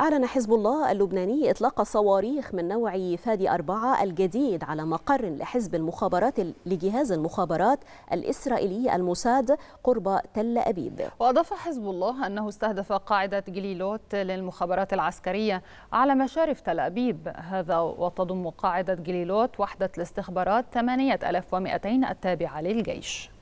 أعلن حزب الله اللبناني إطلاق صواريخ من نوع فادي أربعة الجديد على مقر لحزب المخابرات لجهاز المخابرات الإسرائيلي الموساد قرب تل أبيب وأضاف حزب الله أنه استهدف قاعدة جليلوت للمخابرات العسكرية على مشارف تل أبيب هذا وتضم قاعدة جليلوت وحدة الاستخبارات 8200 التابعة للجيش